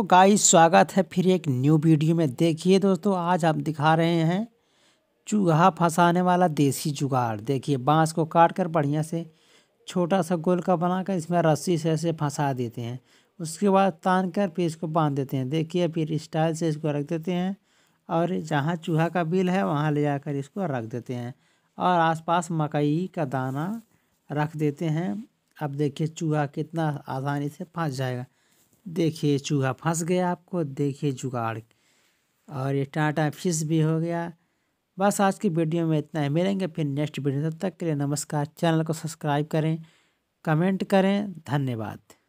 hello guys स्वागत है फिर एक न्यू वीडियो में देखिए दोस्तों आज हम दिखा रहे हैं चूहा फंसाने वाला देसी जुगाड़ देखिए बांस को काट कर बढ़िया से छोटा सा गोल का बनाकर इसमें रस्सी से ऐसे फंसा देते हैं उसके बाद तान कर फिर इसको बांध देते हैं देखिए फिर स्टाइल से इसको रख देते हैं और जहाँ चूहा का बिल है वहाँ ले जाकर इसको रख देते हैं और आस मकई का दाना रख देते हैं अब देखिए चूहा कितना आसानी से फंस जाएगा देखिए चूहा फंस गया आपको देखिए जुगाड़ और ये टाटा फिश भी हो गया बस आज की वीडियो में इतना ही मिलेंगे फिर नेक्स्ट वीडियो तब तक के लिए नमस्कार चैनल को सब्सक्राइब करें कमेंट करें धन्यवाद